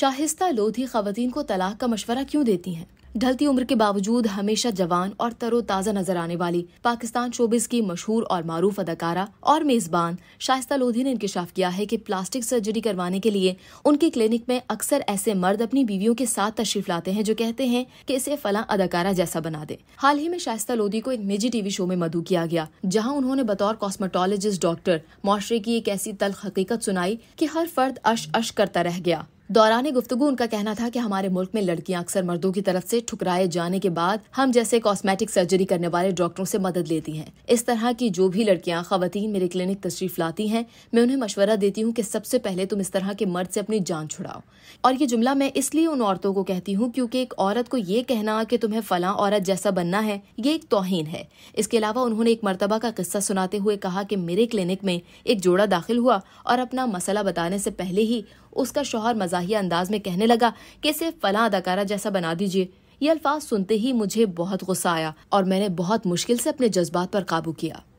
शाहिस्ता लोधी खातन को तलाक का मशवरा क्यों देती हैं ढलती उम्र के बावजूद हमेशा जवान और तरोताज़ा नजर आने वाली पाकिस्तान शोबिस की मशहूर और मरूफ अदाकारा और मेज़बान शाइस्ता लोधी ने इंकशाफ किया है कि प्लास्टिक सर्जरी करवाने के लिए उनके क्लिनिक में अक्सर ऐसे मर्द अपनी बीवियों के साथ तशरीफ लाते हैं जो कहते हैं कि इसे फला अदाकारा जैसा बना दे हाल ही में शाइस्ता लोधी को एक निजी टीवी शो में मधु किया गया जहाँ उन्होंने बतौर कॉस्मेटोलॉजिस्ट डॉक्टर माशरे की एक ऐसी तल हकीकत सुनाई की हर फर्द अश अश करता रह गया दौरान गुफ्तु उनका कहना था कि हमारे मुल्क में लड़कियां अक्सर मर्दों की तरफ से ठुकराए जाने के बाद हम जैसे कॉस्मेटिक सर्जरी करने वाले डॉक्टरों से मदद लेती हैं इस तरह की जो भी लड़कियां खातन मेरे क्लिनिक तशरीफ लाती हैं मैं उन्हें मशवरा देती हूँ कि सबसे पहले तुम इस तरह के मर्द से अपनी जान छुड़ाओ और ये जुमला मैं इसलिए उन औरतों को कहती हूँ क्योंकि एक औरत को ये कहना कि तुम्हें फला औरत जैसा बनना है ये एक तोहन है इसके अलावा उन्होंने एक मरतबा का किस्सा सुनाते हुए कहा कि मेरे क्लिनिक में एक जोड़ा दाखिल हुआ और अपना मसला बताने से पहले ही उसका शोहर मजाक मजाही अंदाज में कहने लगा कि इसे फला अदाकारा जैसा बना दीजिए ये अल्फाज सुनते ही मुझे बहुत गुस्सा आया और मैंने बहुत मुश्किल से अपने जज्बात पर काबू किया